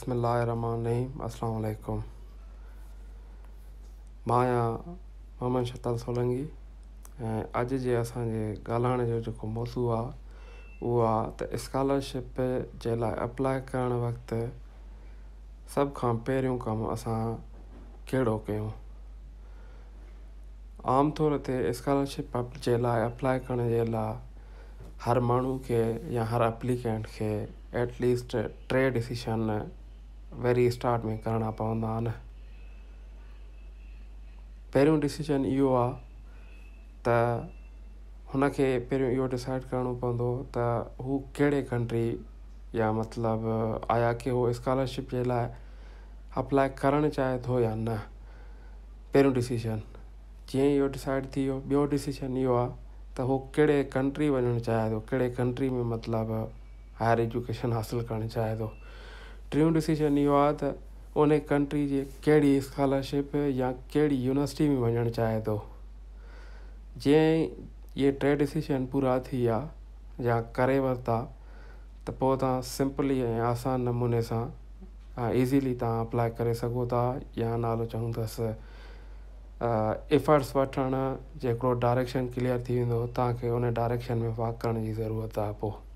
بسم اللہ الرحمن الرحیم बसम रमानुम मां आहियां मोहम्मद शतर सोलंगी ऐं अॼु जे असांजे ॻाल्हाइण जो जेको मौज़ू आहे उहो आहे त स्कॉलरशिप जे लाइ अप्लाए करणु वक़्तु सभ खां पहिरियों कमु असां कहिड़ो कयूं आमतौर ते स्कॉलरशिप जे लाइ अप्लाए करण जे लाइ हर माण्हू खे या हर एप्लीकेंट खे एटलीस्ट टे डिसीशन वरी स्टार्ट में करणा पवंदा आहिनि पहिरियों डिसीजन इहो आहे त हुनखे पहिरियों इहो डिसाइड करणो पवंदो त हू कहिड़े कंट्री या मतिलबु आया की हू स्कॉलरशिप जे लाइ अप्लाई करणु चाहे थो या न पहिरियों डिसीजन जीअं इहो डिसाइड थी वियो ॿियो डिसीजन इहो आहे त हू कहिड़े कंट्री वञणु चाहे थो कहिड़े कंट्री में मतिलबु हायर एजुकेशन हासिलु करणु चाहे थो टियों डिसीजन इहो आहे त उन कंट्री जे कहिड़ी स्कॉलरशिप या कहिड़ी यूनिवर्सिटी में वञणु चाहे थो जीअं इहे टे डिसीशन पूरा थी विया या करे वरिता त पोइ तव्हां सिंपली ऐं आसान नमूने सां ईज़ीली तव्हां अप्लाए करे सघो था या नालो चवंदुसि एफट्स वठणु जेको डायरेक्शन क्लियर थी वेंदो तव्हांखे उन डायरेक्शन में वॉक करण जी ज़रूरत आहे पोइ